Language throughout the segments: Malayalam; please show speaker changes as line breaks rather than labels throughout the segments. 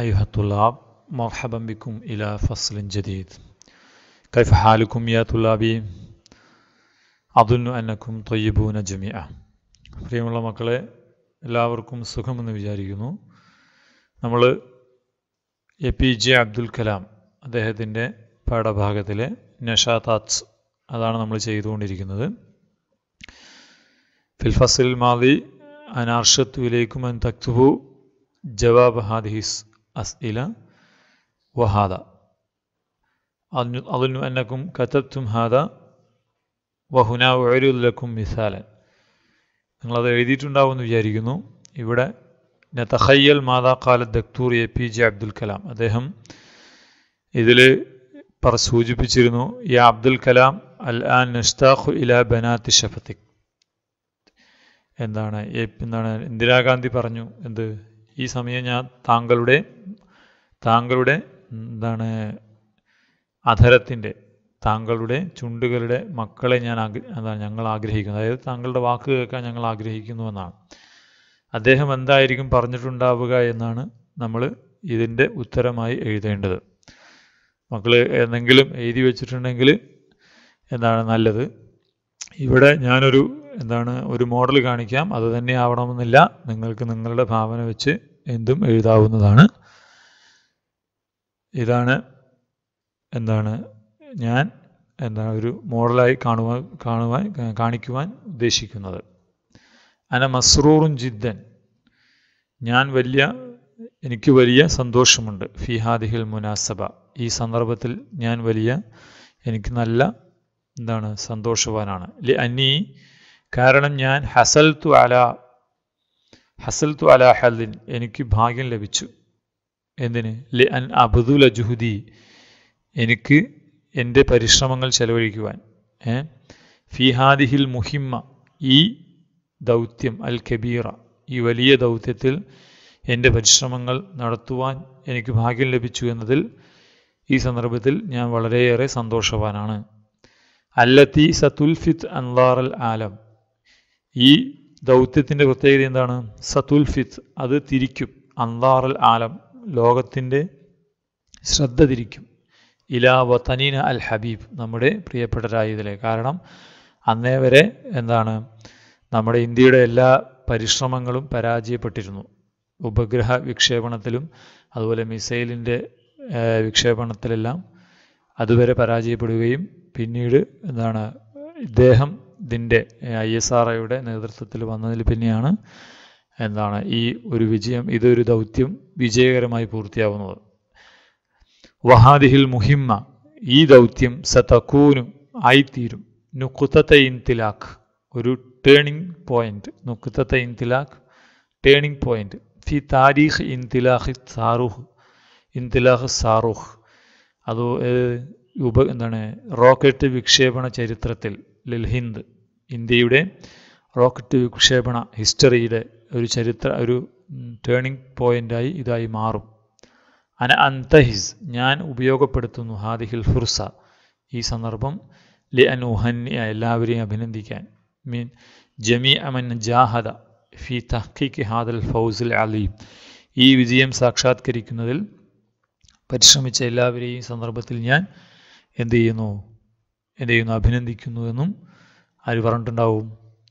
أيها الطلاب مرحبا بكم إلى فصل جديد كيف حالكم يا طلابي؟ أظن അന്നക്കും طيبون جميعا പ്രിയമുള്ള മക്കളെ എല്ലാവർക്കും സുഖമെന്ന് വിചാരിക്കുന്നു നമ്മൾ A P J Abdul Kalam അദ്ദേഹത്തിൻ്റെ പാഠഭാഗത്തിലെ നഷാതാത്സ് അതാണ് നമ്മൾ ചെയ്തുകൊണ്ടിരിക്കുന്നത് ഫിൽഫസിൽ മാദി അനാർഷത്തുവിലേക്കും അൻ തക്തുബു ജവാബ് ഹാദിസ് അസ്ഇല വഹാദ അظن أنكم كتبتم هذا വഹുന വഴുലക്കും മിസാലൻ നിങ്ങളത് എഴുതിയിട്ടുണ്ടാവുമെന്ന് വിചാരിക്കുന്നു ഇവിടെ നതഹയ്യൽ മാതാ കാല ദക്തൂർ A P J Abdul Kalam അദ്ദേഹം ഇതിൽ പറ സൂചിപ്പിച്ചിരുന്നു യാ അബ്ദുൽ കലാം അൽ ആൻ നഷ്താഖു ഇല ബനാത്തി ഷഫത്തിക് എന്താണ് എന്താണ് ഇന്ദിരാഗാന്ധി പറഞ്ഞു എന്ത് ഈ സമയം ഞാൻ താങ്കളുടെ താങ്കളുടെ എന്താണ് അധരത്തിൻ്റെ താങ്കളുടെ ചുണ്ടുകളുടെ മക്കളെ ഞാൻ ആഗ്രഹ എന്താണ് ഞങ്ങൾ ആഗ്രഹിക്കുന്നു അതായത് താങ്കളുടെ വാക്ക് കേൾക്കാൻ ഞങ്ങൾ ആഗ്രഹിക്കുന്നു എന്നാണ് അദ്ദേഹം എന്തായിരിക്കും പറഞ്ഞിട്ടുണ്ടാവുക എന്നാണ് നമ്മൾ ഇതിൻ്റെ ഉത്തരമായി എഴുതേണ്ടത് മക്കൾ എന്തെങ്കിലും എഴുതി വെച്ചിട്ടുണ്ടെങ്കിൽ എന്താണ് നല്ലത് ഇവിടെ ഞാനൊരു എന്താണ് ഒരു മോഡൽ കാണിക്കാം അത് തന്നെ ആവണമെന്നില്ല നിങ്ങൾക്ക് നിങ്ങളുടെ ഭാവന വെച്ച് എന്തും എഴുതാവുന്നതാണ് ഇതാണ് എന്താണ് ഞാൻ എന്താണ് ഒരു മോഡലായി കാണുവാൻ കാണുവാൻ കാണിക്കുവാൻ ഉദ്ദേശിക്കുന്നത് അന മസ്രൂറും ജിദ്ദൻ ഞാൻ വലിയ എനിക്ക് വലിയ സന്തോഷമുണ്ട് ഫിഹാദിഹിൽ മുനാസബ ഈ സന്ദർഭത്തിൽ ഞാൻ വലിയ എനിക്ക് നല്ല എന്താണ് സന്തോഷവാനാണ് അന്നി കാരണം ഞാൻ ഹസൽ തു അല ഹസൽ തു അല ഹലിൻ എനിക്ക് ഭാഗ്യം ലഭിച്ചു എന്തിന് ലി അൻ അബ്ദുൽ അജുഹുദി എനിക്ക് എൻ്റെ പരിശ്രമങ്ങൾ ചെലവഴിക്കുവാൻ ഫിഹാദിഹിൽ മുഹിമ്മ ഈ ദൗത്യം അൽ കബീറ ഈ വലിയ ദൗത്യത്തിൽ എൻ്റെ പരിശ്രമങ്ങൾ നടത്തുവാൻ എനിക്ക് ഭാഗ്യം ലഭിച്ചു എന്നതിൽ ഈ സന്ദർഭത്തിൽ ഞാൻ വളരെയേറെ സന്തോഷവാനാണ് അല്ലത്തി സതുൽഫിത് അൻലാർ അൽ ആലം ഈ ദൗത്യത്തിൻ്റെ പ്രത്യേകത എന്താണ് സതുൽഫിത് അത് തിരിക്കും അൻലാർ അൽ ആലം ലോകത്തിൻ്റെ ശ്രദ്ധ തിരിക്കും ഇലാ വതനീന അൽ ഹബീബ് നമ്മുടെ പ്രിയപ്പെട്ട രാജ്യത്തിലെ കാരണം അന്നേ വരെ എന്താണ് നമ്മുടെ ഇന്ത്യയുടെ എല്ലാ പരിശ്രമങ്ങളും പരാജയപ്പെട്ടിരുന്നു ഉപഗ്രഹ വിക്ഷേപണത്തിലും അതുപോലെ മിസൈലിൻ്റെ വിക്ഷേപണത്തിലെല്ലാം അതുവരെ പരാജയപ്പെടുകയും പിന്നീട് എന്താണ് ഇദ്ദേഹം ഇതിൻ്റെ ഐ എസ് ആർ നേതൃത്വത്തിൽ വന്നതിൽ പിന്നെയാണ് എന്താണ് ഈ ഒരു വിജയം ഇതൊരു ദൗത്യം വിജയകരമായി പൂർത്തിയാവുന്നത് വഹാദിഹിൽ മുഹിമ്മ ഈ ദൗത്യം സതക്കൂനും ആയിത്തീരും നുക്കുത്തത്തെ ഇൻതിലാഖ് ഒരു ടേണിംഗ് പോയിന്റ് നുക്കുത്തത്തെ ഇൻതിലാഖ് ടേണിംഗ് പോയിന്റ് ഫി താരീഖ് ഇൻതിലാഖ് സാറുഖ് ഇൻതിലാഖ് സാറുഹ് അത് ഉപ എന്താണ് റോക്കറ്റ് വിക്ഷേപണ ചരിത്രത്തിൽ ലിൽഹിന്ദ് ഇന്ത്യയുടെ റോക്കറ്റ് വിക്ഷേപണ ഹിസ്റ്ററിയുടെ ഒരു ചരിത്ര ഒരു ടേണിംഗ് പോയിൻ്റായി ഇതായി മാറും അന അന്തഹിസ് ഞാൻ ഉപയോഗപ്പെടുത്തുന്നു ഹാദിഹിൽ ഫുർസ ഈ സന്ദർഭം ലി അനുഹന്യ എല്ലാവരെയും അഭിനന്ദിക്കാൻ മീൻ ജമി അമൻ ജാഹദ ഫി തഹ്ഖിക്ക് ഹാദൽ ഫൗസിൽ അലീം ഈ വിജയം സാക്ഷാത്കരിക്കുന്നതിൽ പരിശ്രമിച്ച എല്ലാവരെയും സന്ദർഭത്തിൽ ഞാൻ എന്ത് ചെയ്യുന്നു എന്ത് ചെയ്യുന്നു അഭിനന്ദിക്കുന്നു എന്നും ആര് പറഞ്ഞിട്ടുണ്ടാവും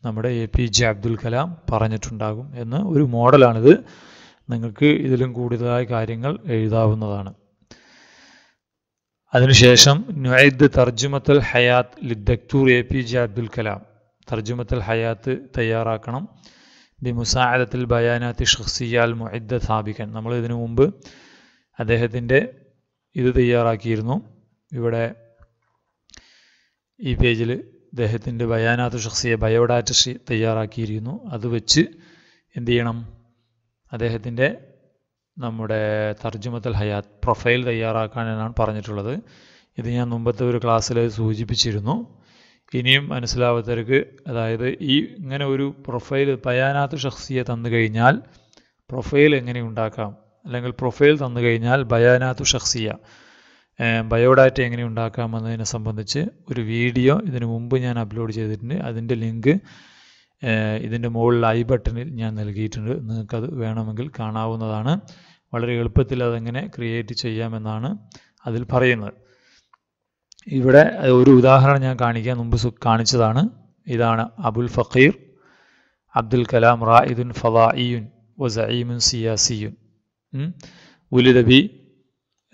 നമ്മുടെ A P J Abdul Kalam പറഞ്ഞിട്ടുണ്ടാകും എന്ന ഒരു മോഡലാണിത് നിങ്ങൾക്ക് ഇതിലും കൂടുതലായ കാര്യങ്ങൾ എഴുതാവുന്നതാണ് അതിനുശേഷം നുഹൈദ് തർജുമത്തൽ ഹയാത്ത് ലിദ്ദക്തൂർ A P J Abdul Kalam തർജുമത്തൽ ഹയാത്ത് തയ്യാറാക്കണം ബി മുസാദത്തിൽ ബയാനാത്തി ഷഹ്സിയാൽ മുഹദ്ദ സ്ഥാപിക്കൻ നമ്മൾ ഇതിനു മുമ്പ് അദ്ദേഹത്തിൻ്റെ ഇത് തയ്യാറാക്കിയിരുന്നു ഇവിടെ ഈ പേജിൽ അദ്ദേഹത്തിൻ്റെ ബയാനാത്ത് ഷഖ്സിയെ ബയോഡാറ്റ തയ്യാറാക്കിയിരിക്കുന്നു അത് വെച്ച് എന്ത് ചെയ്യണം അദ്ദേഹത്തിൻ്റെ നമ്മുടെ തർജ്ജുമത്തൽ ഹയാത്ത് പ്രൊഫൈൽ തയ്യാറാക്കാൻ എന്നാണ് പറഞ്ഞിട്ടുള്ളത് ഇത് ഞാൻ മുമ്പത്തെ ഒരു ക്ലാസ്സിൽ സൂചിപ്പിച്ചിരുന്നു ഇനിയും മനസ്സിലാവാത്തവർക്ക് അതായത് ഈ ഇങ്ങനെ ഒരു പ്രൊഫൈൽ ബയാനാത്ത് ഷഖ്സിയെ തന്നു കഴിഞ്ഞാൽ പ്രൊഫൈൽ എങ്ങനെ ഉണ്ടാക്കാം അല്ലെങ്കിൽ പ്രൊഫൈൽ തന്നു കഴിഞ്ഞാൽ ബയാനാത്ത് ഷഖ്സിയ ബയോഡാറ്റ എങ്ങനെ ഉണ്ടാക്കാമെന്നതിനെ സംബന്ധിച്ച് ഒരു വീഡിയോ ഇതിനു മുമ്പ് ഞാൻ അപ്ലോഡ് ചെയ്തിട്ടുണ്ട് അതിൻ്റെ ലിങ്ക് ഇതിൻ്റെ മുകളിൽ ഐ ബട്ടണിൽ ഞാൻ നൽകിയിട്ടുണ്ട് നിങ്ങൾക്കത് വേണമെങ്കിൽ കാണാവുന്നതാണ് വളരെ എളുപ്പത്തിൽ അതെങ്ങനെ ക്രിയേറ്റ് ചെയ്യാമെന്നാണ് അതിൽ പറയുന്നത് ഇവിടെ ഒരു ഉദാഹരണം ഞാൻ കാണിക്കാൻ മുമ്പ് കാണിച്ചതാണ് ഇതാണ് അബുൽ ഫഖീർ അബ്ദുൽ കലാം റായിദുൻ ഇയുൻ വസീമുൻ സിയാസിയുൻ ഉലിദബി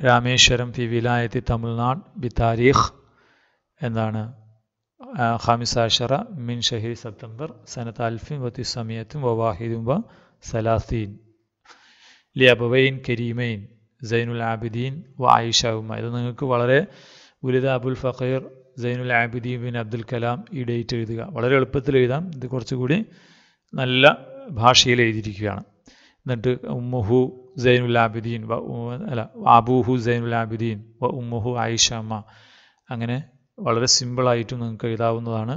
രാമേശ്വരം പി വിലായത്തി തമിഴ്നാട് ബി താരീഖ് എന്നാണ് ഹാമിസാഷറ മിൻ ഷഹീർ സെപ്തംബർ സനത്ത് അൽഫിൻ വത്തി സമയത്തും വവാഹിദും വ സലാസീൻ ലി അബവൈൻ കരീമൈൻ സൈനുൽ ആബിദീൻ വ ആയിഷ ഉമ്മ ഇത് നിങ്ങൾക്ക് വളരെ ഉലിത അബുൽ ഫഖീർ സൈനുൽ ആബിദീൻ ബിൻ അബ്ദുൽ കലാം ഈ ഡേറ്റ് എഴുതുക വളരെ എളുപ്പത്തിൽ എഴുതാം ഇത് കുറച്ചുകൂടി നല്ല ഭാഷയിൽ എഴുതിയിരിക്കുകയാണ് എന്നിട്ട് ഉമ്മുഹു സൈനുൽ ആബിദീൻ വ അല്ല അബൂഹു സൈനുൽ വ ഉമ്മുഹു ആയിഷ അമ്മ അങ്ങനെ വളരെ സിമ്പിളായിട്ടും നിങ്ങൾക്ക് എഴുതാവുന്നതാണ്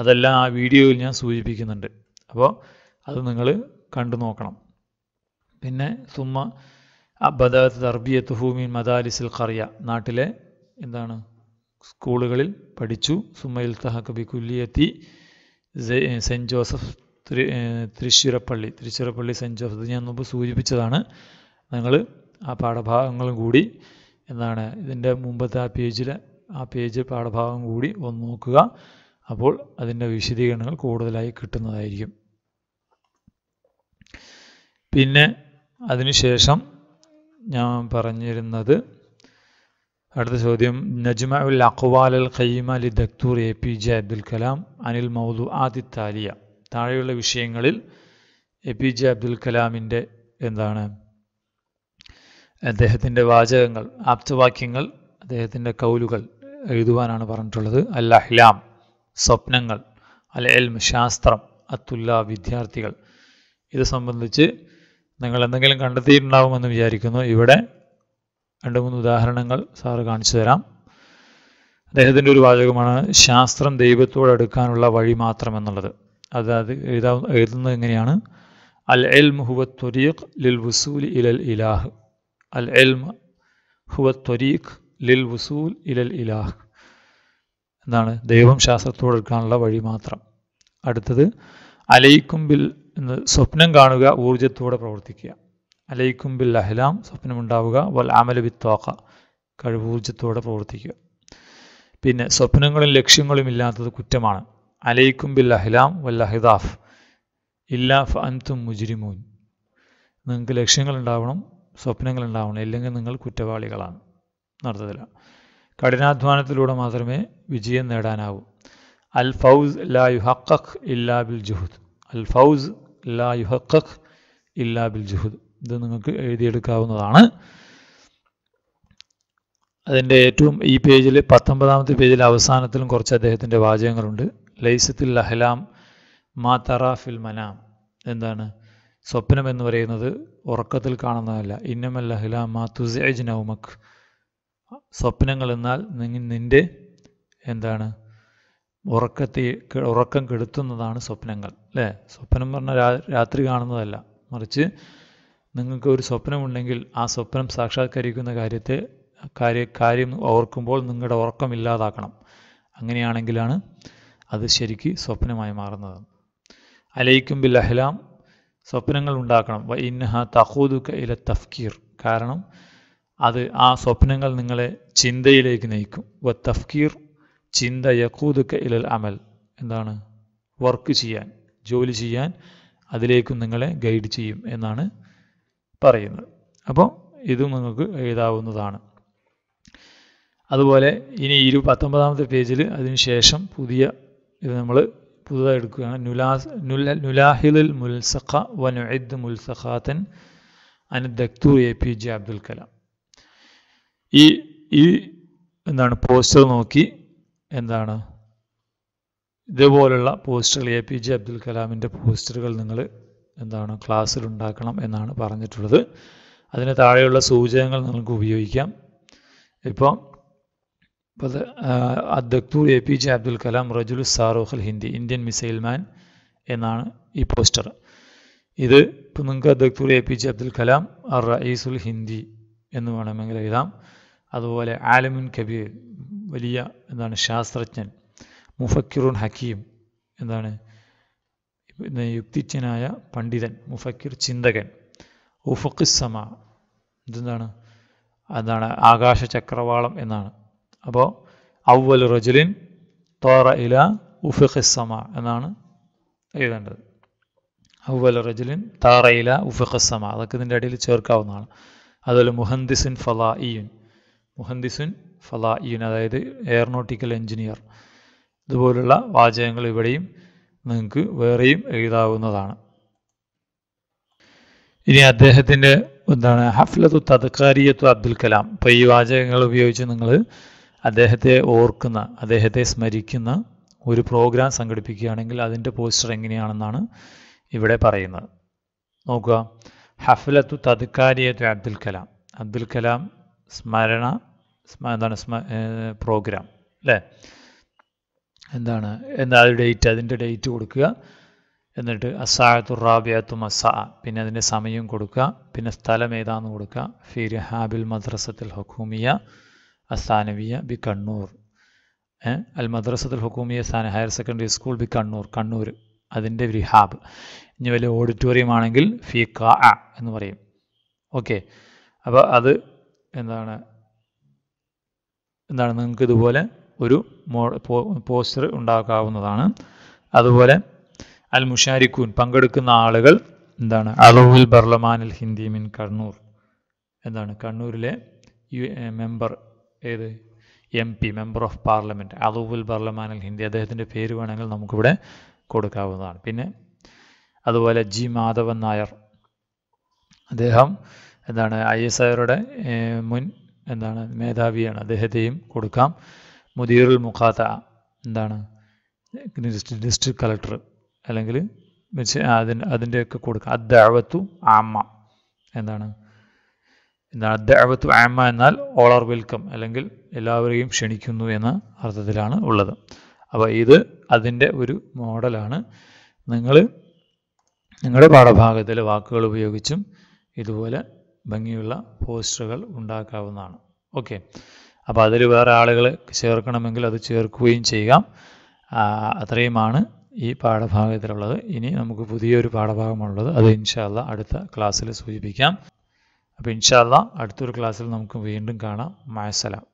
അതെല്ലാം ആ വീഡിയോയിൽ ഞാൻ സൂചിപ്പിക്കുന്നുണ്ട് അപ്പോൾ അത് നിങ്ങൾ കണ്ടു നോക്കണം പിന്നെ സുമ്മ അബദാത്ത് തർബിയത്ത് ഹൂമിൻ മദാലിസിൽ ഖറിയ നാട്ടിലെ എന്താണ് സ്കൂളുകളിൽ പഠിച്ചു സുമ്മയിൽ തഹക്കബി കുല്ലിയത്തി Saint Joseph Tiruchirappalli Tiruchirappalli Saint Joseph ഞാൻ മുമ്പ് സൂചിപ്പിച്ചതാണ് നിങ്ങൾ ആ പാഠഭാഗങ്ങളും കൂടി എന്നാണ് ഇതിൻ്റെ മുമ്പത്തെ ആ പേജിൽ ആ പേജ് പാഠഭാഗം കൂടി ഒന്ന് നോക്കുക അപ്പോൾ അതിൻ്റെ വിശദീകരണങ്ങൾ കൂടുതലായി കിട്ടുന്നതായിരിക്കും പിന്നെ അതിനുശേഷം ഞാൻ പറഞ്ഞിരുന്നത് അടുത്ത ചോദ്യം നജ്മ ഉൽ അഖ്വാൽ അൽ ഖയ്മ ലി ദക്തൂർ A P J Abdul Kalam അനിൽ മൗദു ആദിത്താലിയ താഴെയുള്ള വിഷയങ്ങളിൽ എ പി ജെ അബ്ദുൽ കലാമിൻ്റെ എന്താണ് അദ്ദേഹത്തിൻ്റെ വാചകങ്ങൾ ആപ്തവാക്യങ്ങൾ അദ്ദേഹത്തിൻ്റെ കൗലുകൾ എഴുതുവാനാണ് പറഞ്ഞിട്ടുള്ളത് അല്ല അഹ്ലാം സ്വപ്നങ്ങൾ അൽ എൽം ശാസ്ത്രം അത്തുല്ല വിദ്യാർത്ഥികൾ ഇത് സംബന്ധിച്ച് നിങ്ങൾ എന്തെങ്കിലും കണ്ടെത്തിയിട്ടുണ്ടാവുമെന്ന് വിചാരിക്കുന്നു ഇവിടെ രണ്ട് മൂന്ന് ഉദാഹരണങ്ങൾ സാറ് കാണിച്ചു തരാം അദ്ദേഹത്തിൻ്റെ ഒരു വാചകമാണ് ശാസ്ത്രം ദൈവത്തോടടുക്കാനുള്ള വഴി മാത്രം എന്നുള്ളത് അതായത് എഴുതാ എഴുതുന്നത് എങ്ങനെയാണ് അൽ എൽം ഹുവ ത്വരീഖ് ലിൽ വസൂൽ ഇലൽ ഇലാഹ് അൽ എൽം ഹുവ ത്വരീഖ് ലിൽ വസൂൽ ഇലൽ ഇലാഹ് എന്താണ് ദൈവം ശാസ്ത്രത്തോടെടുക്കാനുള്ള വഴി മാത്രം അടുത്തത് അലൈക്കുംബിൽ എന്ന് സ്വപ്നം കാണുക ഊർജത്തോടെ പ്രവർത്തിക്കുക അലൈക്കുംബിൽ അഹ്ലാം സ്വപ്നമുണ്ടാവുക വൽ അമല വിത്വാക്ക കഴിവൂർജത്തോടെ പ്രവർത്തിക്കുക പിന്നെ സ്വപ്നങ്ങളും ലക്ഷ്യങ്ങളും ഇല്ലാത്തത് കുറ്റമാണ് അലൈക്കും ബിൽ അഹ്ലാം വൽ അഹിദാഫ് ഇല്ലാ ഫ അൻതും മുജിരിമൂൻ നിങ്ങൾക്ക് സ്വപ്നങ്ങൾ ഉണ്ടാവണം ഇല്ലെങ്കിൽ നിങ്ങൾ കുറ്റവാളികളാണ് നടത്തത്തില്ല കഠിനാധ്വാനത്തിലൂടെ മാത്രമേ വിജയം നേടാനാവൂ അൽ ഫൗസ് ലാ യുഹക്കഖ് ഇല്ലാ ബിൽ ജുഹുദ് അൽ ഫൗസ് ലാ യുഹക്കഖ് ഇല്ലാ ബിൽ ജുഹുദ് ഇത് നിങ്ങൾക്ക് എഴുതിയെടുക്കാവുന്നതാണ് അതിൻ്റെ ഏറ്റവും ഈ പേജിൽ പത്തൊമ്പതാമത്തെ പേജിൽ അവസാനത്തിലും കുറച്ച് അദ്ദേഹത്തിൻ്റെ വാചകങ്ങളുണ്ട് ലൈസത്തിൽ അഹ്ലാം മാ ഫിൽ മനാം എന്താണ് സ്വപ്നം എന്ന് പറയുന്നത് ഉറക്കത്തിൽ കാണുന്നതല്ല ഇന്നമൽ അഹ്ലാം മാ തുസേജ് നൗമക് സ്വപ്നങ്ങൾ എന്നാൽ നിന്റെ എന്താണ് ഉറക്കത്തെ ഉറക്കം കെടുത്തുന്നതാണ് സ്വപ്നങ്ങൾ അല്ലേ സ്വപ്നം പറഞ്ഞാൽ രാത്രി കാണുന്നതല്ല മറിച്ച് നിങ്ങൾക്ക് ഒരു സ്വപ്നമുണ്ടെങ്കിൽ ആ സ്വപ്നം സാക്ഷാത്കരിക്കുന്ന കാര്യത്തെ കാര്യ കാര്യം ഓർക്കുമ്പോൾ നിങ്ങളുടെ ഉറക്കം ഇല്ലാതാക്കണം അങ്ങനെയാണെങ്കിലാണ് അത് ശരിക്ക് സ്വപ്നമായി മാറുന്നതാണ് അലയിക്കും ബിൽ അഹ്ലാം സ്വപ്നങ്ങൾ ഉണ്ടാക്കണം വ ഇന്നഹ തഹൂദുക്ക ഇല തഫ്കീർ കാരണം അത് ആ സ്വപ്നങ്ങൾ നിങ്ങളെ ചിന്തയിലേക്ക് നയിക്കും വ തഫ്കീർ ചിന്ത യക്കൂദുക്ക ഇലൽ അമൽ എന്താണ് വർക്ക് ചെയ്യാൻ ജോലി ചെയ്യാൻ അതിലേക്കും നിങ്ങളെ ഗൈഡ് ചെയ്യും എന്നാണ് പറയുന്നത് അപ്പോൾ ഇതും നിങ്ങൾക്ക് എഴുതാവുന്നതാണ് അതുപോലെ ഇനി ഇരു പത്തൊമ്പതാമത്തെ പേജിൽ അതിനുശേഷം പുതിയ ഇത് നമ്മൾ പുതുതായി എടുക്കുകയാണ് നുലാസ് നുല നുലാഹിലുൽ മുൽസഖ വനുഇദ് മുൽസഖാത്തൻ അനുദക്തൂർ A P J Abdul Kalam ഈ ഈ എന്താണ് പോസ്റ്റർ നോക്കി എന്താണ് ഇതുപോലുള്ള പോസ്റ്ററുകൾ എ പി ജെ അബ്ദുൽ കലാമിൻ്റെ പോസ്റ്ററുകൾ നിങ്ങൾ എന്താണ് ക്ലാസ്സിൽ ഉണ്ടാക്കണം എന്നാണ് പറഞ്ഞിട്ടുള്ളത് അതിന് താഴെയുള്ള സൂചകങ്ങൾ നിങ്ങൾക്ക് ഉപയോഗിക്കാം ഇപ്പം അപ്പോൾ അത് അദ്ദക്തൂർ A P J Abdul Kalam റജുൽ സാറോഹൽ ഹിന്ദി ഇന്ത്യൻ മിസൈൽ മാൻ എന്നാണ് ഈ പോസ്റ്റർ ഇത് ഇപ്പം നിങ്ങൾക്ക് അദ്ദക്തൂർ A P J Abdul Kalam അർ റയീസുൽ ഹിന്ദി എന്ന് വേണമെങ്കിൽ എഴുതാം അതുപോലെ ആലമുൻ കബീർ വലിയ എന്താണ് ശാസ്ത്രജ്ഞൻ മുഫക്കിറുൻ ഹക്കീം എന്താണ് യുക്തിജ്ഞനായ പണ്ഡിതൻ മുഫക്കിർ ചിന്തകൻ ഉഫക്കിസ്സമ ഇതെന്താണ് അതാണ് ആകാശ ചക്രവാളം എന്നാണ് അപ്പോൾ അവൽ റജുലിൻ തോറ ഇല ഉഫിഖിസമ എന്നാണ് എഴുതേണ്ടത് അവൽ റജുലിൻ താറ ഇല ഉഫിഖിസമ അതൊക്കെ ഇതിൻ്റെ അടിയിൽ ചേർക്കാവുന്നതാണ് അതുപോലെ മുഹന്ദിസുൻ ഫലാ ഇയുൻ മുഹന്ദിസുൻ ഫലാ ഇയുൻ അതായത് എയർനോട്ടിക്കൽ എഞ്ചിനീയർ ഇതുപോലുള്ള വാചകങ്ങൾ ഇവിടെയും നിങ്ങൾക്ക് വേറെയും എഴുതാവുന്നതാണ് ഇനി അദ്ദേഹത്തിൻ്റെ എന്താണ് ഹഫ്ലത്തു തദക്കാരിയത്തു അബ്ദുൽ കലാം അപ്പോൾ ഈ വാചകങ്ങൾ ഉപയോഗിച്ച് നിങ്ങൾ അദ്ദേഹത്തെ ഓർക്കുന്ന അദ്ദേഹത്തെ സ്മരിക്കുന്ന ഒരു പ്രോഗ്രാം സംഘടിപ്പിക്കുകയാണെങ്കിൽ അതിൻ്റെ പോസ്റ്റർ എങ്ങനെയാണെന്നാണ് ഇവിടെ പറയുന്നത് നോക്കുക ഹഫ്ലത്തു തദ്ക്കാരിയത്ത് അബ്ദുൽ കലാം അബ്ദുൽ കലാം സ്മരണ എന്താണ് സ്മ പ്രോഗ്രാം അല്ലേ എന്താണ് എന്താ അത് ഡേറ്റ് അതിൻ്റെ ഡേറ്റ് കൊടുക്കുക എന്നിട്ട് അസാഹത്തു റാബിയത്തും അസാ പിന്നെ അതിൻ്റെ സമയം കൊടുക്കുക പിന്നെ സ്ഥലം ഏതാണെന്ന് കൊടുക്കുക ഫിർ മദ്രസത്തിൽ ഹുക്കൂമിയ അസാനവിയ ബി കണ്ണൂർ അൽ മദ്രസത്തുൽ ഹുക്കൂമിയ സാന ഹയർ സെക്കൻഡറി സ്കൂൾ ബി കണ്ണൂർ കണ്ണൂർ അതിൻ്റെ ഒരു ഹാബ് ഇനി വലിയ ഓഡിറ്റോറിയം ആണെങ്കിൽ ഫി കാ എന്ന് പറയും ഓക്കെ അപ്പോൾ അത് എന്താണ് എന്താണ് നിങ്ങൾക്ക് ഇതുപോലെ ഒരു മോ പോസ്റ്റർ ഉണ്ടാക്കാവുന്നതാണ് അതുപോലെ അൽ മുഷാരിക്കൂൻ പങ്കെടുക്കുന്ന ആളുകൾ എന്താണ് അലോഹുൽ ബർലമാൻ അൽ ഹിന്ദി മിൻ കണ്ണൂർ എന്താണ് കണ്ണൂരിലെ മെമ്പർ ഏത് M P member of parliament അലൂബുൽ ബർലമാനൽ ഹിന്ദി അദ്ദേഹത്തിൻ്റെ പേര് വേണമെങ്കിൽ നമുക്കിവിടെ കൊടുക്കാവുന്നതാണ് പിന്നെ അതുപോലെ ജി മാധവൻ നായർ അദ്ദേഹം എന്താണ് ഐ എസ് ഐയുടെ മുൻ എന്താണ് മേധാവിയാണ് അദ്ദേഹത്തെയും കൊടുക്കാം മുദീറുൽ മുഖാത്ത എന്താണ് ഡിസ്ട്രിക്ട് കളക്ടർ അല്ലെങ്കിൽ അതിൻ്റെ അതിൻ്റെയൊക്കെ കൊടുക്കാം അദ്ദേഹത്തു ആമ്മ എന്താണ് എന്താണ് ദഅവത്തു ആമ എന്നാൽ ഓൾ ആർ വെൽക്കം അല്ലെങ്കിൽ എല്ലാവരെയും ക്ഷണിക്കുന്നു എന്ന അർത്ഥത്തിലാണ് ഉള്ളത് അപ്പോൾ ഇത് അതിൻ്റെ ഒരു മോഡലാണ് നിങ്ങൾ നിങ്ങളുടെ പാഠഭാഗത്തിലെ വാക്കുകൾ ഉപയോഗിച്ചും ഇതുപോലെ ഭംഗിയുള്ള പോസ്റ്ററുകൾ ഉണ്ടാക്കാവുന്നതാണ് ഓക്കെ അപ്പോൾ അതിൽ വേറെ ആളുകൾ ചേർക്കണമെങ്കിൽ അത് ചേർക്കുകയും ചെയ്യാം അത്രയുമാണ് ഈ പാഠഭാഗത്തിലുള്ളത് ഇനി നമുക്ക് പുതിയൊരു പാഠഭാഗമുള്ളത് അത് ഇൻഷാല്ല അടുത്ത ക്ലാസ്സിൽ സൂചിപ്പിക്കാം അപ്പോൾ ഇൻഷാല്ല അടുത്തൊരു ക്ലാസ്സിൽ നമുക്ക് വീണ്ടും കാണാം മായസലാം